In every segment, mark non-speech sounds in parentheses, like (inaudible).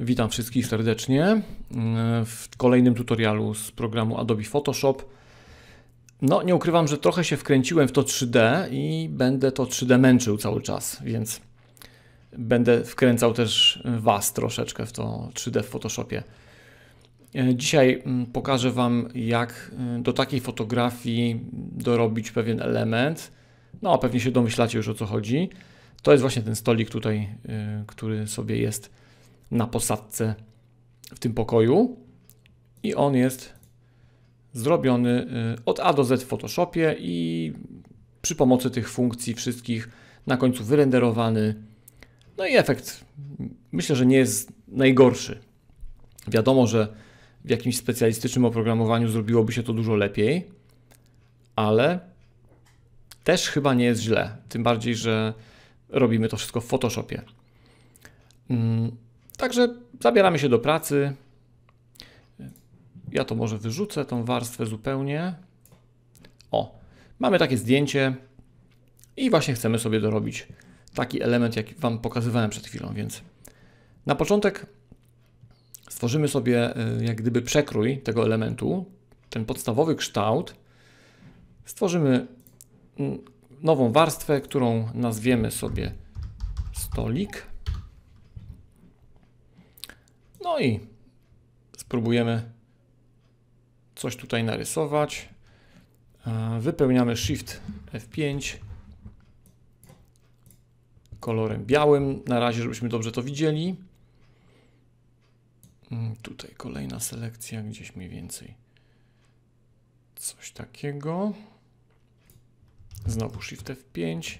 Witam wszystkich serdecznie e, w kolejnym tutorialu z programu Adobe Photoshop. No, nie ukrywam, że trochę się wkręciłem w to 3D i będę to 3D męczył cały czas, więc będę wkręcał też Was troszeczkę w to 3D w Photoshopie. E, dzisiaj mm, pokażę Wam, jak e, do takiej fotografii dorobić pewien element. No, a pewnie się domyślacie już o co chodzi. To jest właśnie ten stolik tutaj, który sobie jest na posadce w tym pokoju i on jest zrobiony y, od A do Z w Photoshopie i przy pomocy tych funkcji wszystkich na końcu wyrenderowany. No i efekt myślę, że nie jest najgorszy. Wiadomo, że w jakimś specjalistycznym oprogramowaniu zrobiłoby się to dużo lepiej, ale też chyba nie jest źle. Tym bardziej, że robimy to wszystko w Photoshopie. Mm. Także zabieramy się do pracy. Ja to może wyrzucę tą warstwę zupełnie. O, mamy takie zdjęcie i właśnie chcemy sobie dorobić taki element, jaki Wam pokazywałem przed chwilą, więc na początek stworzymy sobie e, jak gdyby przekrój tego elementu, ten podstawowy kształt. Stworzymy mm, nową warstwę, którą nazwiemy sobie stolik. No i spróbujemy coś tutaj narysować. E, wypełniamy Shift F5 kolorem białym, na razie, żebyśmy dobrze to widzieli. Mm, tutaj kolejna selekcja, gdzieś mniej więcej coś takiego. Znowu Shift F5.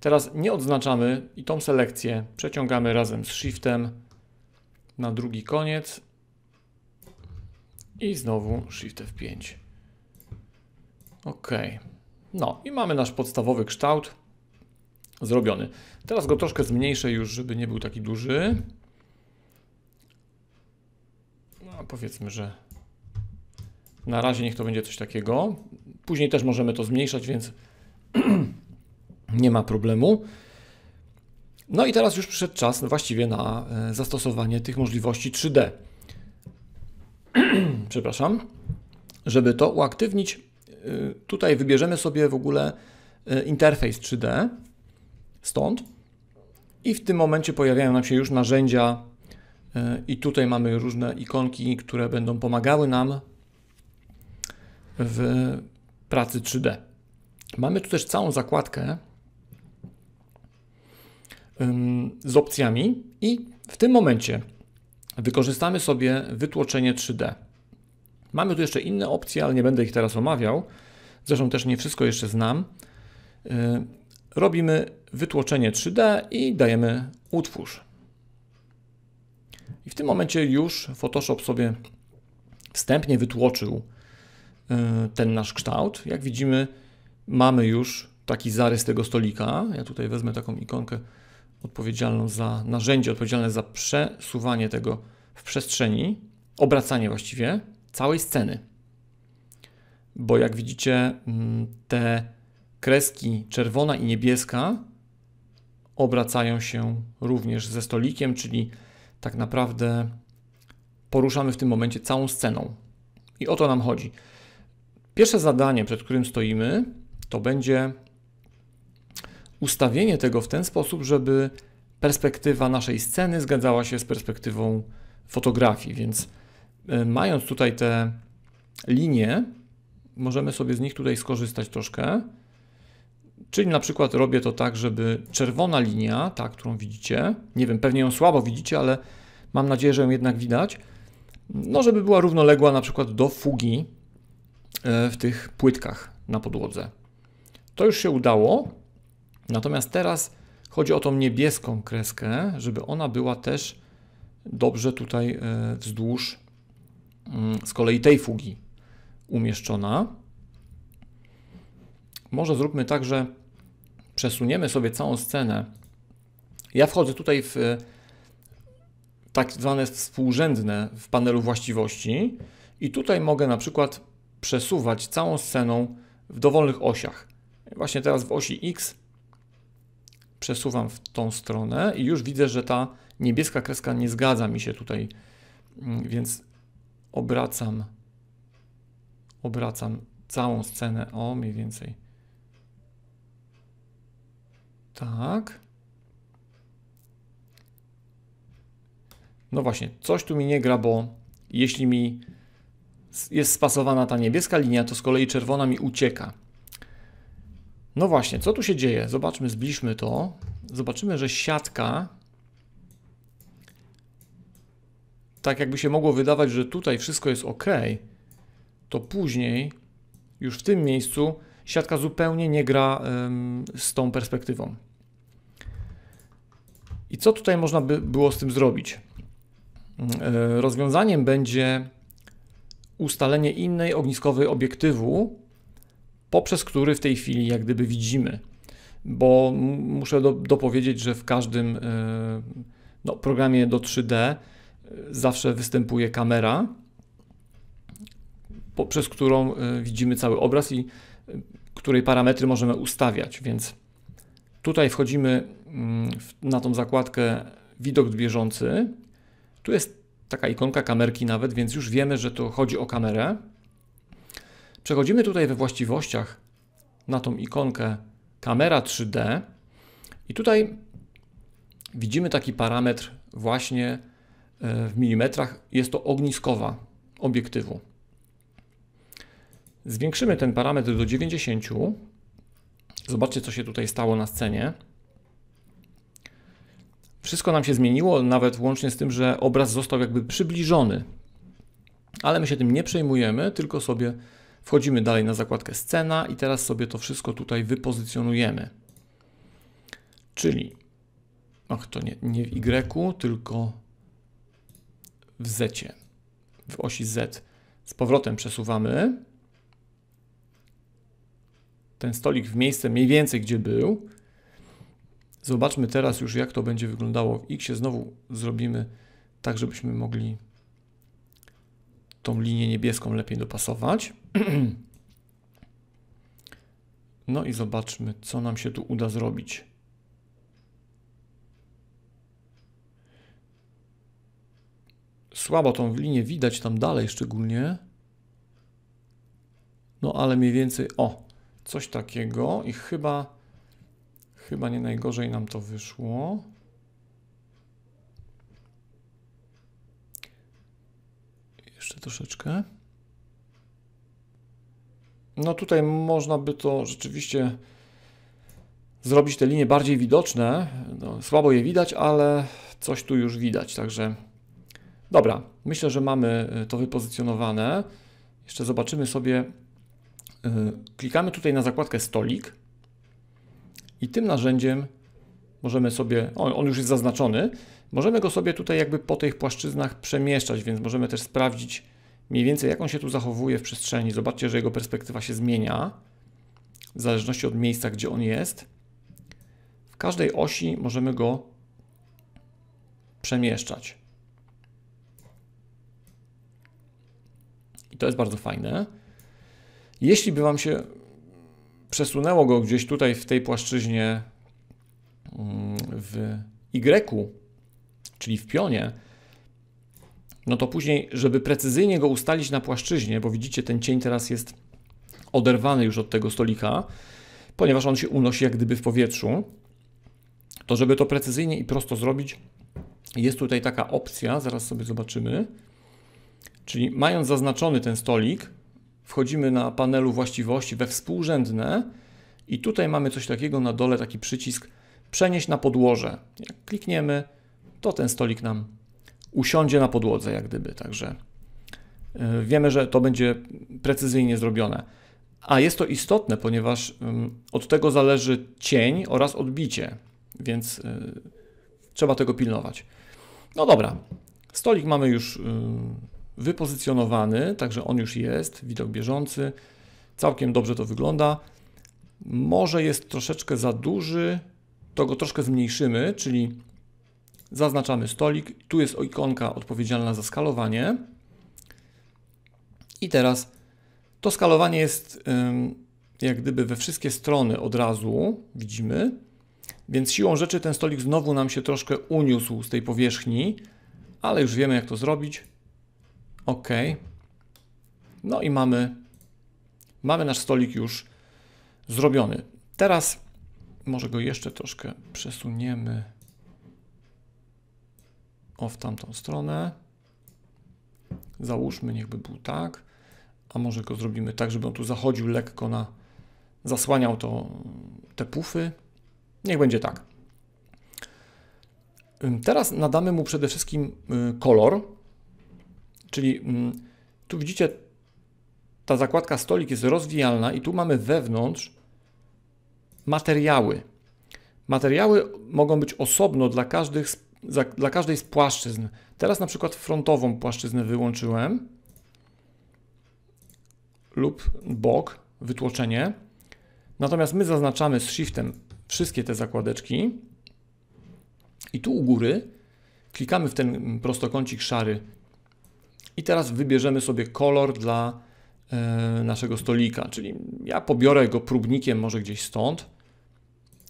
Teraz nie odznaczamy i tą selekcję przeciągamy razem z Shiftem na drugi koniec i znowu Shift F5. Ok. No i mamy nasz podstawowy kształt zrobiony. Teraz go troszkę zmniejszę już, żeby nie był taki duży. No, powiedzmy, że na razie niech to będzie coś takiego. Później też możemy to zmniejszać, więc (clears throat) nie ma problemu. No i teraz już przyszedł czas właściwie na e, zastosowanie tych możliwości 3D. (clears throat) Przepraszam. Żeby to uaktywnić, e, tutaj wybierzemy sobie w ogóle e, interfejs 3D, stąd. I w tym momencie pojawiają nam się już narzędzia i tutaj mamy różne ikonki, które będą pomagały nam w pracy 3D. Mamy tu też całą zakładkę z opcjami i w tym momencie wykorzystamy sobie wytłoczenie 3D. Mamy tu jeszcze inne opcje, ale nie będę ich teraz omawiał. Zresztą też nie wszystko jeszcze znam. Y, robimy wytłoczenie 3D i dajemy utwórz. I w tym momencie już Photoshop sobie wstępnie wytłoczył y, ten nasz kształt. Jak widzimy, mamy już taki zarys tego stolika. Ja tutaj wezmę taką ikonkę odpowiedzialną za narzędzie odpowiedzialne za przesuwanie tego w przestrzeni, obracanie właściwie całej sceny. Bo jak widzicie, mm, te kreski czerwona i niebieska obracają się również ze stolikiem, czyli tak naprawdę poruszamy w tym momencie całą sceną. I o to nam chodzi. Pierwsze zadanie, przed którym stoimy, to będzie ustawienie tego w ten sposób, żeby perspektywa naszej sceny zgadzała się z perspektywą fotografii, więc e, mając tutaj te linie, możemy sobie z nich tutaj skorzystać troszkę. Czyli na przykład robię to tak, żeby czerwona linia, ta, którą widzicie, nie wiem, pewnie ją słabo widzicie, ale mam nadzieję, że ją jednak widać, no żeby była równoległa na przykład do fugi e, w tych płytkach na podłodze. To już się udało. Natomiast teraz chodzi o tą niebieską kreskę, żeby ona była też dobrze tutaj e, wzdłuż mm, z kolei tej fugi umieszczona. Może zróbmy tak, że przesuniemy sobie całą scenę. Ja wchodzę tutaj w e, tak zwane współrzędne w panelu właściwości i tutaj mogę na przykład przesuwać całą sceną w dowolnych osiach. Właśnie teraz w osi X przesuwam w tą stronę i już widzę, że ta niebieska kreska nie zgadza mi się tutaj, mm, więc obracam, obracam całą scenę, o mniej więcej. Tak. No właśnie, coś tu mi nie gra, bo jeśli mi jest spasowana ta niebieska linia, to z kolei czerwona mi ucieka. No właśnie, co tu się dzieje? Zobaczmy, zbliżmy to. Zobaczymy, że siatka tak jakby się mogło wydawać, że tutaj wszystko jest ok, to później już w tym miejscu siatka zupełnie nie gra ym, z tą perspektywą. I co tutaj można by było z tym zrobić? Yy, rozwiązaniem będzie ustalenie innej ogniskowej obiektywu, poprzez który w tej chwili jak gdyby widzimy. Bo muszę do, dopowiedzieć, że w każdym e, no, programie do 3D e, zawsze występuje kamera, poprzez którą e, widzimy cały obraz i której parametry możemy ustawiać. Więc tutaj wchodzimy mm, na tą zakładkę widok bieżący. Tu jest taka ikonka kamerki nawet, więc już wiemy, że to chodzi o kamerę. Przechodzimy tutaj we właściwościach na tą ikonkę kamera 3D i tutaj widzimy taki parametr właśnie e, w milimetrach. Jest to ogniskowa obiektywu. Zwiększymy ten parametr do 90. Zobaczcie, co się tutaj stało na scenie. Wszystko nam się zmieniło, nawet łącznie z tym, że obraz został jakby przybliżony. Ale my się tym nie przejmujemy, tylko sobie Wchodzimy dalej na zakładkę scena i teraz sobie to wszystko tutaj wypozycjonujemy. Czyli, ach to nie, nie w Y, tylko w Z, w osi Z. Z powrotem przesuwamy ten stolik w miejsce mniej więcej, gdzie był. Zobaczmy teraz już, jak to będzie wyglądało w X. Znowu zrobimy tak, żebyśmy mogli tą linię niebieską lepiej dopasować. (clears throat) No i zobaczmy, co nam się tu uda zrobić. Słabo tą linię widać tam dalej szczególnie. No ale mniej więcej, o, coś takiego i chyba, chyba nie najgorzej nam to wyszło. jeszcze troszeczkę. No tutaj można by to rzeczywiście zrobić te linie bardziej widoczne. No, słabo je widać, ale coś tu już widać, także dobra, myślę, że mamy y, to wypozycjonowane. Jeszcze zobaczymy sobie, y, klikamy tutaj na zakładkę stolik i tym narzędziem możemy sobie, on, on już jest zaznaczony, Możemy go sobie tutaj jakby po tych płaszczyznach przemieszczać, więc możemy też sprawdzić mniej więcej jak on się tu zachowuje w przestrzeni. Zobaczcie, że jego perspektywa się zmienia w zależności od miejsca, gdzie on jest. W każdej osi możemy go przemieszczać. I to jest bardzo fajne. Jeśli by Wam się przesunęło go gdzieś tutaj w tej płaszczyźnie mm, w Y, czyli w pionie, no to później, żeby precyzyjnie go ustalić na płaszczyźnie, bo widzicie, ten cień teraz jest oderwany już od tego stolika, ponieważ on się unosi jak gdyby w powietrzu, to żeby to precyzyjnie i prosto zrobić, jest tutaj taka opcja, zaraz sobie zobaczymy. Czyli mając zaznaczony ten stolik, wchodzimy na panelu właściwości we współrzędne i tutaj mamy coś takiego na dole, taki przycisk przenieść na podłoże. Jak klikniemy, to ten stolik nam usiądzie na podłodze, jak gdyby. Także e, wiemy, że to będzie precyzyjnie zrobione. A jest to istotne, ponieważ mm, od tego zależy cień oraz odbicie, więc e, trzeba tego pilnować. No dobra, stolik mamy już e, wypozycjonowany, także on już jest, widok bieżący. Całkiem dobrze to wygląda. Może jest troszeczkę za duży, to go troszkę zmniejszymy, czyli Zaznaczamy stolik. Tu jest ikonka odpowiedzialna za skalowanie. I teraz to skalowanie jest jak gdyby we wszystkie strony od razu, widzimy. Więc siłą rzeczy ten stolik znowu nam się troszkę uniósł z tej powierzchni, ale już wiemy jak to zrobić. OK. No i mamy, mamy nasz stolik już zrobiony. Teraz może go jeszcze troszkę przesuniemy o w tamtą stronę. Załóżmy, niechby był tak. A może go zrobimy tak, żeby on tu zachodził lekko na... zasłaniał to, te pufy. Niech będzie tak. Teraz nadamy mu przede wszystkim y, kolor, czyli tu widzicie ta zakładka stolik jest rozwijalna i tu mamy wewnątrz materiały. Materiały mogą być osobno dla każdych z za, dla każdej z płaszczyzn. Teraz na przykład frontową płaszczyznę wyłączyłem lub bok, wytłoczenie. Natomiast my zaznaczamy z shiftem wszystkie te zakładeczki i tu u góry klikamy w ten prostokącik szary i teraz wybierzemy sobie kolor dla e, naszego stolika, czyli ja pobiorę go próbnikiem może gdzieś stąd.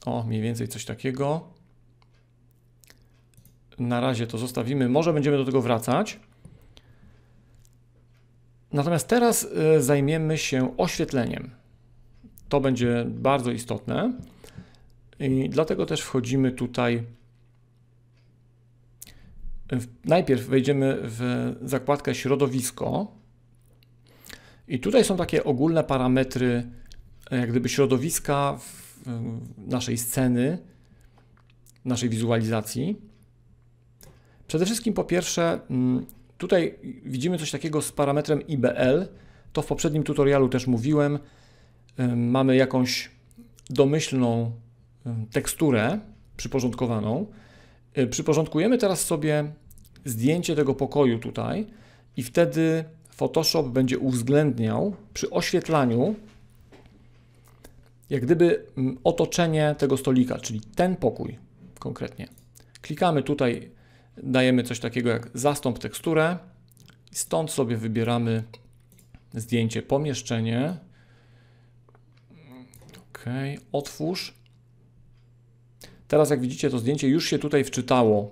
O, mniej więcej coś takiego na razie to zostawimy. Może będziemy do tego wracać. Natomiast teraz y, zajmiemy się oświetleniem. To będzie bardzo istotne. I dlatego też wchodzimy tutaj. Najpierw wejdziemy w zakładkę środowisko. I tutaj są takie ogólne parametry, e, jak gdyby środowiska naszej sceny, naszej wizualizacji. Przede wszystkim po pierwsze, mm, tutaj widzimy coś takiego z parametrem IBL. To w poprzednim tutorialu też mówiłem. Mamy jakąś domyślną teksturę przyporządkowaną. Y, przyporządkujemy teraz sobie zdjęcie tego pokoju tutaj i wtedy Photoshop będzie uwzględniał przy oświetlaniu jak gdyby otoczenie tego stolika, czyli ten pokój konkretnie. Klikamy tutaj dajemy coś takiego jak zastąp teksturę i stąd sobie wybieramy zdjęcie pomieszczenie. Ok, otwórz. Teraz jak widzicie to zdjęcie już się tutaj wczytało.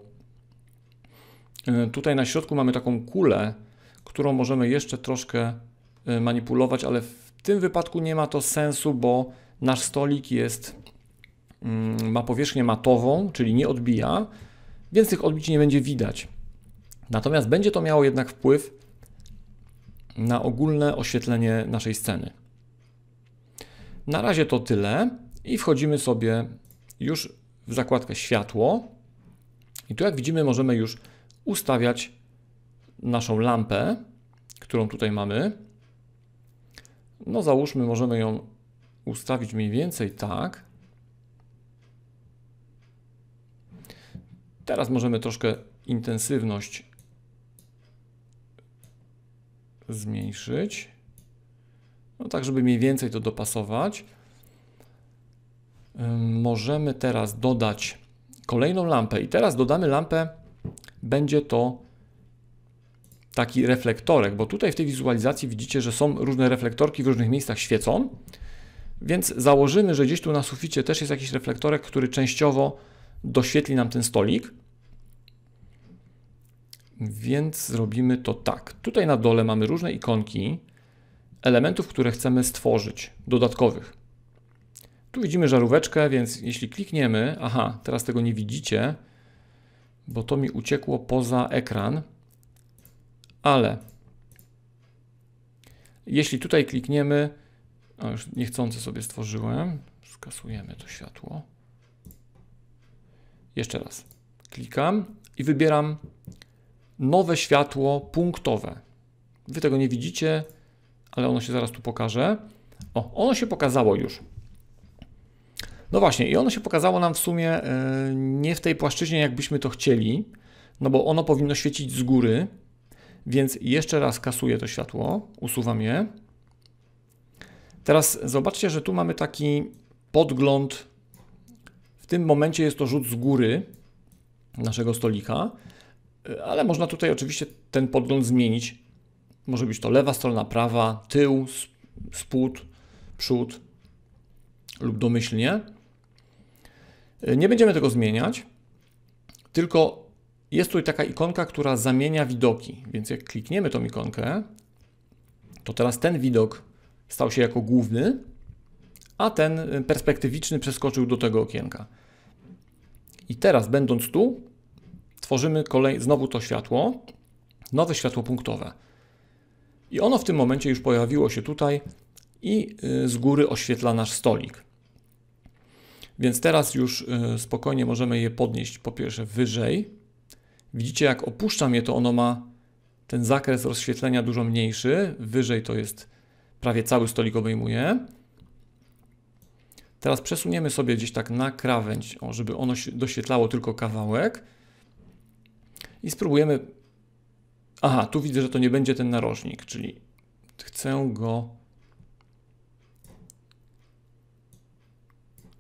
E, tutaj na środku mamy taką kulę, którą możemy jeszcze troszkę e, manipulować, ale w tym wypadku nie ma to sensu, bo nasz stolik jest, mm, ma powierzchnię matową, czyli nie odbija, więc tych odbić nie będzie widać. Natomiast będzie to miało jednak wpływ na ogólne oświetlenie naszej sceny. Na razie to tyle i wchodzimy sobie już w zakładkę światło. I tu jak widzimy możemy już ustawiać naszą lampę, którą tutaj mamy. No załóżmy możemy ją ustawić mniej więcej tak, Teraz możemy troszkę intensywność zmniejszyć. No tak, żeby mniej więcej to dopasować. Możemy teraz dodać kolejną lampę i teraz dodamy lampę, będzie to taki reflektorek, bo tutaj w tej wizualizacji widzicie, że są różne reflektorki w różnych miejscach świecą, więc założymy, że gdzieś tu na suficie też jest jakiś reflektorek, który częściowo doświetli nam ten stolik. Więc zrobimy to tak. Tutaj na dole mamy różne ikonki elementów, które chcemy stworzyć, dodatkowych. Tu widzimy żaróweczkę, więc jeśli klikniemy, aha, teraz tego nie widzicie, bo to mi uciekło poza ekran, ale jeśli tutaj klikniemy, a już niechcący sobie stworzyłem, skasujemy to światło. Jeszcze raz. Klikam i wybieram nowe światło punktowe. Wy tego nie widzicie, ale ono się zaraz tu pokaże. O, ono się pokazało już. No właśnie, i ono się pokazało nam w sumie e, nie w tej płaszczyźnie, jakbyśmy to chcieli, no bo ono powinno świecić z góry, więc jeszcze raz kasuję to światło, usuwam je. Teraz zobaczcie, że tu mamy taki podgląd tym momencie jest to rzut z góry naszego stolika, e, ale można tutaj oczywiście ten podgląd zmienić. Może być to lewa strona, prawa, tył, spód, przód lub domyślnie. E, nie będziemy tego zmieniać, tylko jest tutaj taka ikonka, która zamienia widoki. Więc jak klikniemy tą ikonkę, to teraz ten widok stał się jako główny, a ten e, perspektywiczny przeskoczył do tego okienka. I teraz, będąc tu, tworzymy kolej, znowu to światło, nowe światło punktowe. I ono w tym momencie już pojawiło się tutaj i y, z góry oświetla nasz stolik. Więc teraz już y, spokojnie możemy je podnieść po pierwsze wyżej. Widzicie, jak opuszczam je, to ono ma ten zakres rozświetlenia dużo mniejszy. Wyżej to jest prawie cały stolik obejmuje. Teraz przesuniemy sobie gdzieś tak na krawędź, żeby ono doświetlało tylko kawałek. I spróbujemy... Aha, tu widzę, że to nie będzie ten narożnik, czyli chcę go...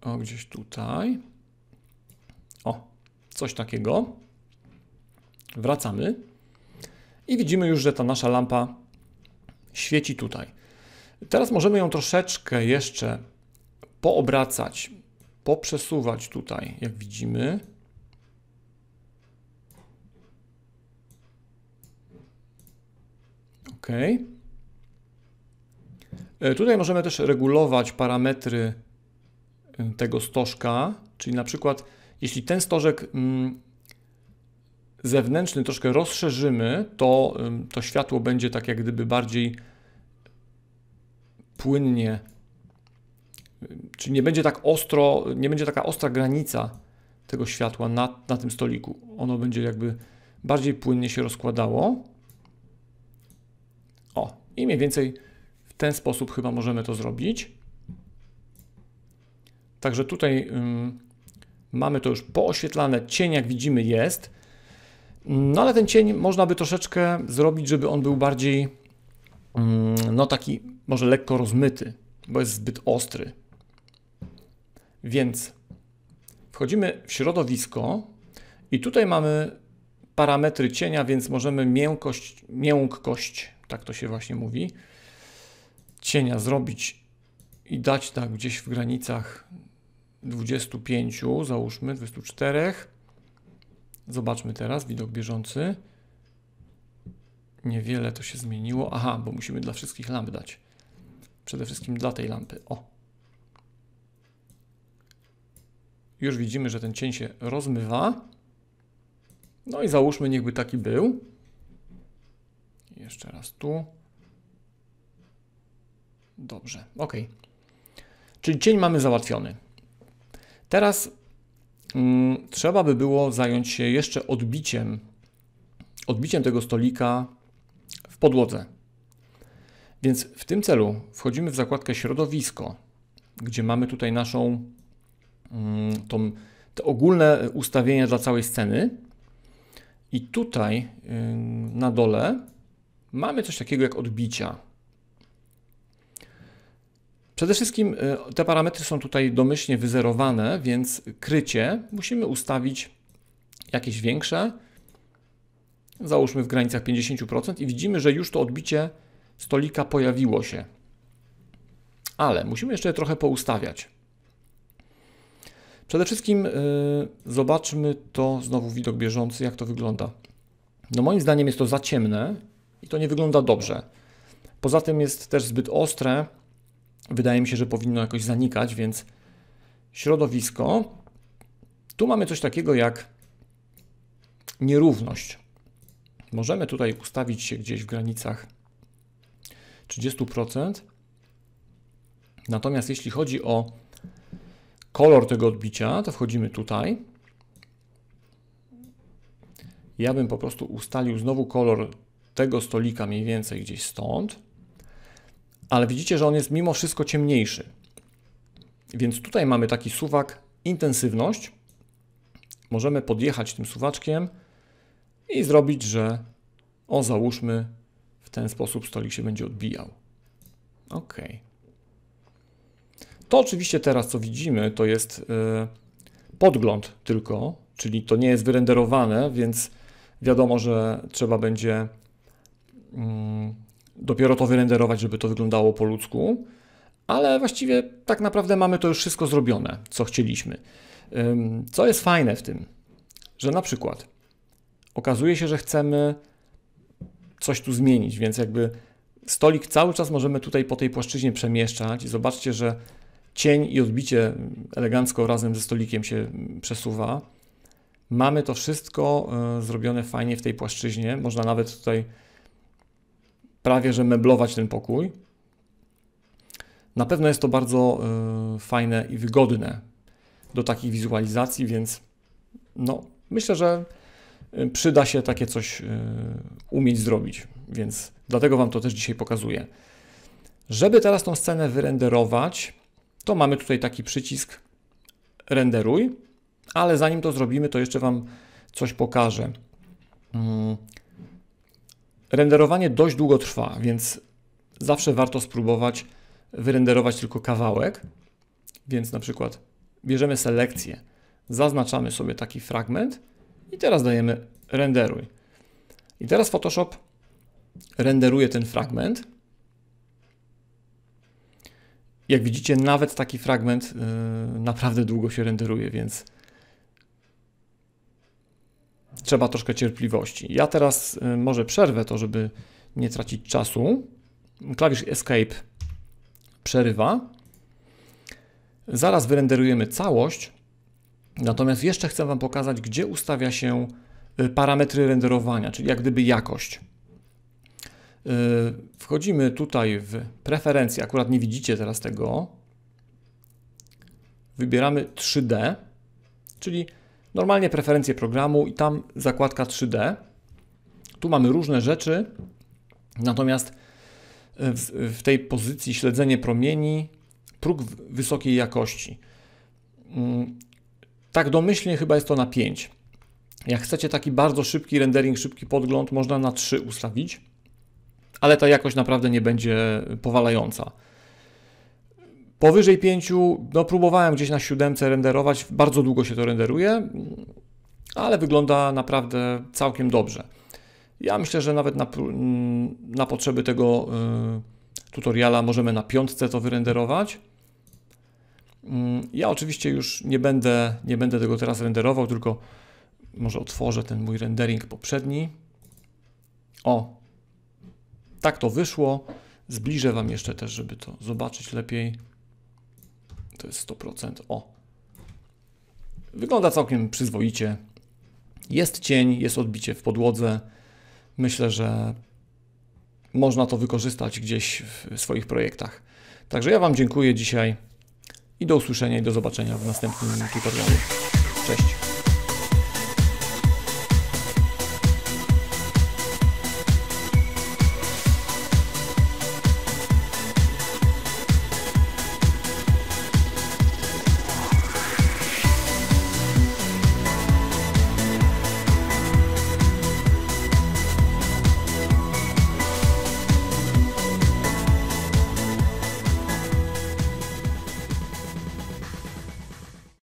O, gdzieś tutaj. O, coś takiego. Wracamy. I widzimy już, że ta nasza lampa świeci tutaj. Teraz możemy ją troszeczkę jeszcze poobracać, poprzesuwać tutaj, jak widzimy. OK. E, tutaj możemy też regulować parametry e, tego stożka, czyli na przykład jeśli ten stożek mm, zewnętrzny troszkę rozszerzymy, to to światło będzie tak jak gdyby bardziej płynnie czy nie będzie tak ostro, nie będzie taka ostra granica tego światła na, na tym stoliku. Ono będzie jakby bardziej płynnie się rozkładało. O, i mniej więcej w ten sposób chyba możemy to zrobić. Także tutaj ym, mm, mamy to już pooświetlane. Cień, jak widzimy, jest. No ale ten cień można by troszeczkę zrobić, żeby on był bardziej, ym, mm, no taki może lekko rozmyty, bo jest zbyt ostry. Więc wchodzimy w środowisko i tutaj mamy parametry cienia, więc możemy miękkość, miękkość, tak to się właśnie mówi, cienia zrobić i dać tak gdzieś w granicach 25, załóżmy 24. Zobaczmy teraz widok bieżący. Niewiele to się zmieniło. Aha, bo musimy dla wszystkich lamp dać. Przede wszystkim dla tej lampy. O, Już widzimy, że ten cień się rozmywa. No i załóżmy, niechby taki był. Jeszcze raz tu. Dobrze, ok. Czyli cień mamy załatwiony. Teraz mm, trzeba by było zająć się jeszcze odbiciem, odbiciem tego stolika w podłodze. Więc w tym celu wchodzimy w zakładkę środowisko, gdzie mamy tutaj naszą Mm, tą, te ogólne ustawienia dla całej sceny. I tutaj y, na dole mamy coś takiego jak odbicia. Przede wszystkim y, te parametry są tutaj domyślnie wyzerowane, więc krycie musimy ustawić jakieś większe, załóżmy w granicach 50% i widzimy, że już to odbicie stolika pojawiło się. Ale musimy jeszcze trochę poustawiać. Przede wszystkim yy, zobaczmy to, znowu widok bieżący, jak to wygląda. No moim zdaniem jest to za ciemne i to nie wygląda dobrze. Poza tym jest też zbyt ostre. Wydaje mi się, że powinno jakoś zanikać, więc środowisko. Tu mamy coś takiego jak nierówność. Możemy tutaj ustawić się gdzieś w granicach 30%. Natomiast jeśli chodzi o kolor tego odbicia, to wchodzimy tutaj. Ja bym po prostu ustalił znowu kolor tego stolika mniej więcej gdzieś stąd, ale widzicie, że on jest mimo wszystko ciemniejszy. Więc tutaj mamy taki suwak intensywność. Możemy podjechać tym suwaczkiem i zrobić, że o załóżmy w ten sposób stolik się będzie odbijał. OK. To oczywiście teraz, co widzimy, to jest e, podgląd tylko, czyli to nie jest wyrenderowane, więc wiadomo, że trzeba będzie mm, dopiero to wyrenderować, żeby to wyglądało po ludzku, ale właściwie tak naprawdę mamy to już wszystko zrobione, co chcieliśmy. Co jest fajne w tym, że na przykład okazuje się, że chcemy coś tu zmienić, więc jakby stolik cały czas możemy tutaj po tej płaszczyźnie przemieszczać i zobaczcie, że cień i odbicie elegancko razem ze stolikiem się przesuwa. Mamy to wszystko e, zrobione fajnie w tej płaszczyźnie. Można nawet tutaj prawie że meblować ten pokój. Na pewno jest to bardzo e, fajne i wygodne do takich wizualizacji, więc no, myślę, że e, przyda się takie coś umieć zrobić, więc dlatego Wam to też dzisiaj pokazuję. Żeby teraz tą scenę wyrenderować, to mamy tutaj taki przycisk renderuj, ale zanim to zrobimy, to jeszcze Wam coś pokażę. Mm. Renderowanie dość długo trwa, więc zawsze warto spróbować wyrenderować tylko kawałek. Więc na przykład bierzemy selekcję, zaznaczamy sobie taki fragment i teraz dajemy renderuj. I teraz Photoshop renderuje ten fragment. Jak widzicie, nawet taki fragment y, naprawdę długo się renderuje, więc trzeba troszkę cierpliwości. Ja teraz y, może przerwę to, żeby nie tracić czasu. Klawisz Escape przerywa. Zaraz wyrenderujemy całość, natomiast jeszcze chcę Wam pokazać, gdzie ustawia się y, parametry renderowania, czyli jak gdyby jakość. Y, wchodzimy tutaj w preferencje, akurat nie widzicie teraz tego. Wybieramy 3D, czyli normalnie preferencje programu i tam zakładka 3D. Tu mamy różne rzeczy, natomiast y, w, tej pozycji śledzenie promieni, próg wysokiej jakości. Mm, tak domyślnie chyba jest to na 5. Jak chcecie taki bardzo szybki rendering, szybki podgląd, można na 3 ustawić ale ta jakość naprawdę nie będzie powalająca. Powyżej 5, no próbowałem gdzieś na 7 renderować, bardzo długo się to renderuje, ale wygląda naprawdę całkiem dobrze. Ja myślę, że nawet na, mm, na potrzeby tego y, tutoriala możemy na piątce to wyrenderować. Mm, ja oczywiście już nie będę, nie będę tego teraz renderował, tylko może otworzę ten mój rendering poprzedni. O, tak to wyszło. Zbliżę Wam jeszcze też, żeby to zobaczyć lepiej. To jest 100%. O. Wygląda całkiem przyzwoicie. Jest cień, jest odbicie w podłodze. Myślę, że można to wykorzystać gdzieś w swoich projektach. Także ja Wam dziękuję dzisiaj i do usłyszenia i do zobaczenia w następnym tutorialu. Cześć!